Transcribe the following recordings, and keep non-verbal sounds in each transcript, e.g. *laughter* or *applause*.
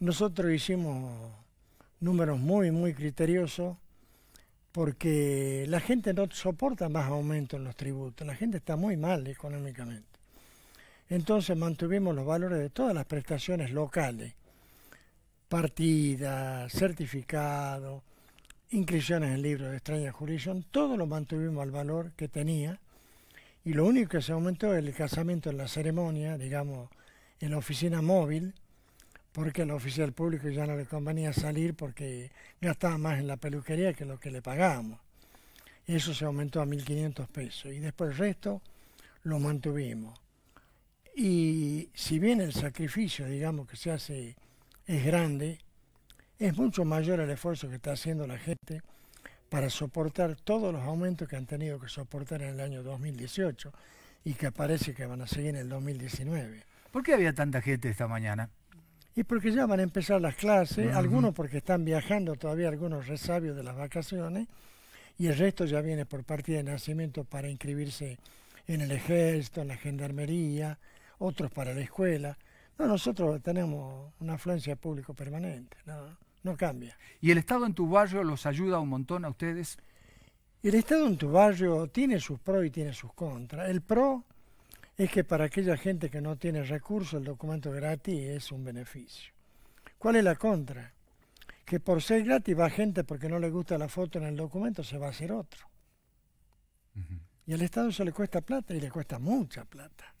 Nosotros hicimos números muy, muy criteriosos porque la gente no soporta más aumentos en los tributos, la gente está muy mal económicamente. Entonces mantuvimos los valores de todas las prestaciones locales, partidas, certificados, inscripciones en libros de extraña jurisdicción, todo lo mantuvimos al valor que tenía y lo único que se aumentó es el casamiento en la ceremonia, digamos, en la oficina móvil, porque al oficial público ya no le convenía salir porque gastaba más en la peluquería que lo que le pagábamos. eso se aumentó a 1.500 pesos. Y después el resto lo mantuvimos. Y si bien el sacrificio, digamos, que se hace es grande, es mucho mayor el esfuerzo que está haciendo la gente para soportar todos los aumentos que han tenido que soportar en el año 2018 y que parece que van a seguir en el 2019. ¿Por qué había tanta gente esta mañana? y porque ya van a empezar las clases, algunos porque están viajando todavía, algunos resabios de las vacaciones, y el resto ya viene por partida de nacimiento para inscribirse en el ejército, en la gendarmería, otros para la escuela. No, nosotros tenemos una afluencia de público permanente, no, cambia. ¿Y el Estado en tu barrio los ayuda un montón a ustedes? El Estado en tu barrio tiene sus pros y tiene sus contras. El pro es que para aquella gente que no tiene recursos el documento gratis es un beneficio. ¿Cuál es la contra? Que por ser gratis va gente porque no le gusta la foto en el documento, se va a hacer otro. Y al Estado se le cuesta plata y le cuesta mucha plata.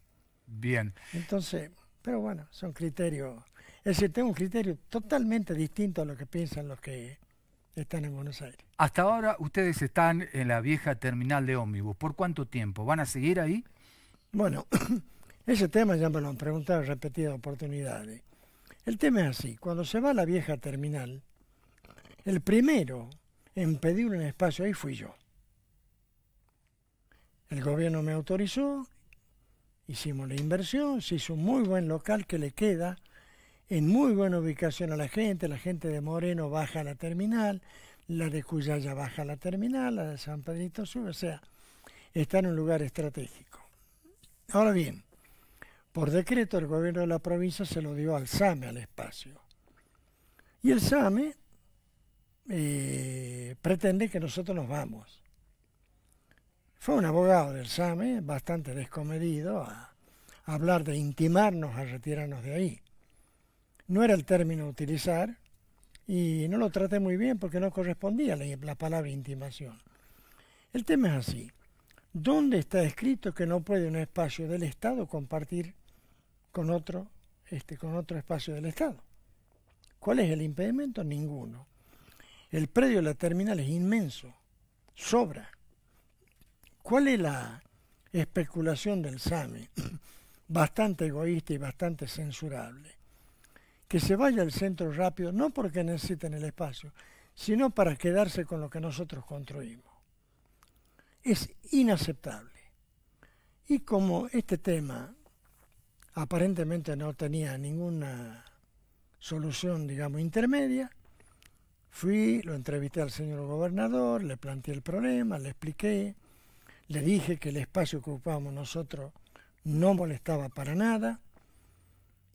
Bien. Entonces, pero bueno, son criterios. Es decir, tengo un criterio totalmente distinto a lo que piensan los que están en Buenos Aires. Hasta ahora ustedes están en la vieja terminal de ómnibus. ¿Por cuánto tiempo? ¿Van a seguir ahí? Bueno, *coughs* ese tema ya me lo han preguntado en repetidas oportunidades. El tema es así, cuando se va a la vieja terminal, el primero en pedir un espacio ahí fui yo. El gobierno me autorizó, hicimos la inversión, se hizo un muy buen local que le queda en muy buena ubicación a la gente, la gente de Moreno baja a la terminal, la de Cuyaya baja a la terminal, la de San Pedrito sube, o sea, está en un lugar estratégico. Ahora bien, por decreto el gobierno de la provincia se lo dio al SAME al espacio. Y el SAME eh, pretende que nosotros nos vamos. Fue un abogado del SAME, bastante descomedido, a, hablar de intimarnos a retirarnos de ahí. No era el término a utilizar y no lo traté muy bien porque no correspondía la palabra intimación. El tema es así. ¿Dónde está escrito que no puede un espacio del Estado compartir con otro, este, con otro espacio del Estado? ¿Cuál es el impedimento? Ninguno. El predio de la terminal es inmenso, sobra. ¿Cuál es la especulación del sami, *clears throat* Bastante egoísta y bastante censurable. Que se vaya al centro rápido, no porque necesiten el espacio, sino para quedarse con lo que nosotros construimos es inaceptable. Y como este tema aparentemente no tenía ninguna solución, digamos, intermedia, fui, lo entrevisté al señor gobernador, le planteé el problema, le expliqué, le dije que el espacio que ocupábamos nosotros no molestaba para nada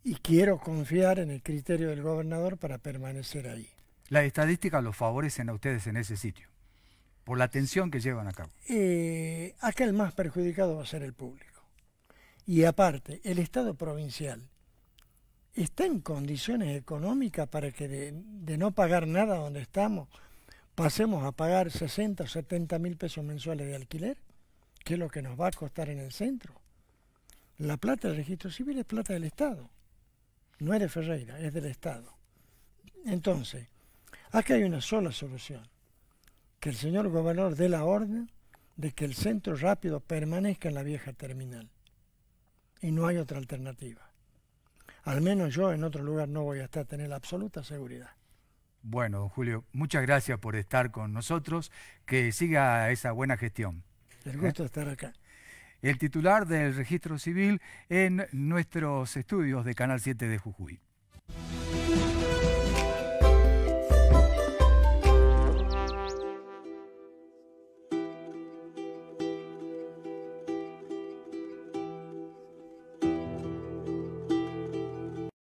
y quiero confiar en el criterio del gobernador para permanecer ahí. ¿Las estadísticas los favorecen a ustedes en ese sitio? por la atención que llevan a cabo. Eh, acá el más perjudicado va a ser el público. Y aparte, el Estado provincial está en condiciones económicas para que de, no pagar nada donde estamos, pasemos a pagar 60 o 70 mil pesos mensuales de alquiler, que es lo que nos va a costar en el centro. La plata del registro civil es plata del Estado, no es de Ferreira, es del Estado. Entonces, acá hay una sola solución que el señor gobernador dé la orden de que el centro rápido permanezca en la vieja terminal. Y no hay otra alternativa. Al menos yo en otro lugar no voy a estar, tener la absoluta seguridad. Bueno, don Julio, muchas gracias por estar con nosotros. Que siga esa buena gestión. El gusto de estar acá. El titular del registro civil en nuestros estudios de Canal 7 de Jujuy.